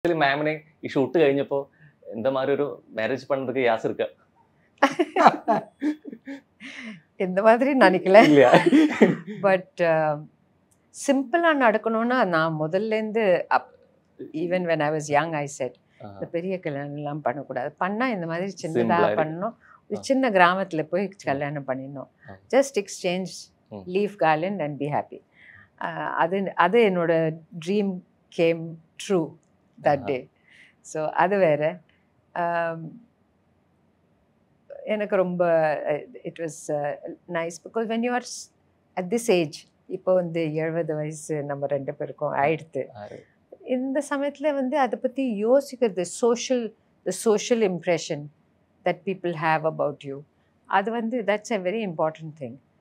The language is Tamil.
ஆக்சுவலி മാമിനെ ഈ ഷൂട്ട് കഴിഞ്ഞപ്പോൾ എന്താ மாதிரி ഒരു மேரேஜ் பண்றதுக்கு யாஸ் இருக்கா இந்த மாதிரி நினைக்கல பட் சிம்பிளாக நடக்கணும்னா நான் முதல்லேருந்து அப் even when I was young I said இந்த பெரிய கல்யாணம்லாம் பண்ணக்கூடாது பண்ணால் இந்த மாதிரி சின்னதாக பண்ணணும் ஒரு சின்ன கிராமத்தில் போய் கல்யாணம் பண்ணிடணும் just exchange leave garland and be happy அது அது என்னோட dream came true that day so அது வேற எனக்கு ரொம்ப it was nice because when you are at this age இப்போ வந்து எழுபது வயசு நம்ம ரெண்டு பேருக்கும் ஆயிடுத்து இந்த சமயத்தில் வந்து அதை பற்றி யோசிக்கிறது social the social impression that people have about you அது வந்து that's a very important thing